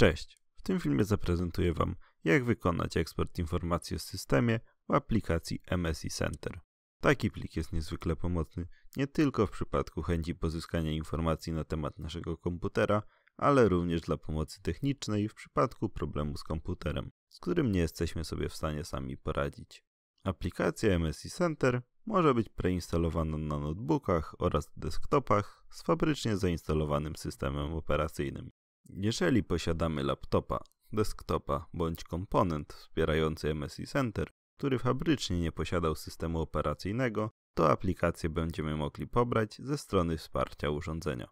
Cześć! W tym filmie zaprezentuję Wam, jak wykonać eksport informacji o systemie w aplikacji MSI Center. Taki plik jest niezwykle pomocny nie tylko w przypadku chęci pozyskania informacji na temat naszego komputera, ale również dla pomocy technicznej w przypadku problemu z komputerem, z którym nie jesteśmy sobie w stanie sami poradzić. Aplikacja MSI Center może być preinstalowana na notebookach oraz desktopach z fabrycznie zainstalowanym systemem operacyjnym. Jeżeli posiadamy laptopa, desktopa bądź komponent wspierający MSI Center, który fabrycznie nie posiadał systemu operacyjnego, to aplikację będziemy mogli pobrać ze strony wsparcia urządzenia.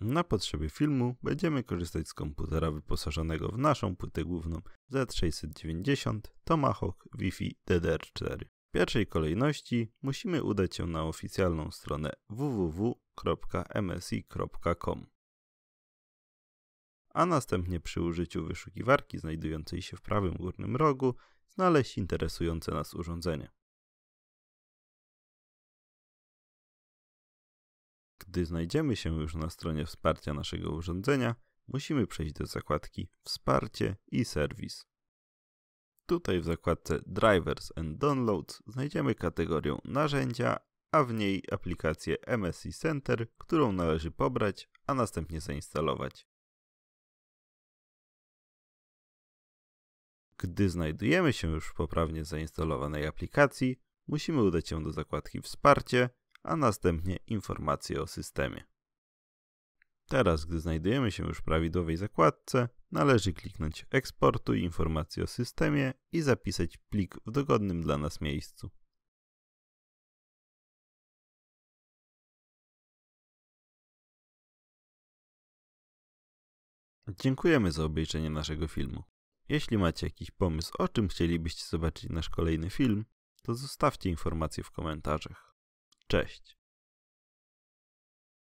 Na potrzeby filmu będziemy korzystać z komputera wyposażonego w naszą płytę główną Z690 Tomahawk Wi-Fi DDR4. W pierwszej kolejności musimy udać się na oficjalną stronę www.msi.com a następnie przy użyciu wyszukiwarki znajdującej się w prawym górnym rogu znaleźć interesujące nas urządzenie. Gdy znajdziemy się już na stronie wsparcia naszego urządzenia, musimy przejść do zakładki Wsparcie i Serwis. Tutaj w zakładce Drivers and Downloads znajdziemy kategorię Narzędzia, a w niej aplikację MSI Center, którą należy pobrać, a następnie zainstalować. Gdy znajdujemy się już w poprawnie zainstalowanej aplikacji, musimy udać się do zakładki Wsparcie, a następnie Informacje o systemie. Teraz, gdy znajdujemy się już w prawidłowej zakładce, należy kliknąć Eksportuj informacje o systemie i zapisać plik w dogodnym dla nas miejscu. Dziękujemy za obejrzenie naszego filmu. Jeśli macie jakiś pomysł, o czym chcielibyście zobaczyć nasz kolejny film, to zostawcie informację w komentarzach. Cześć!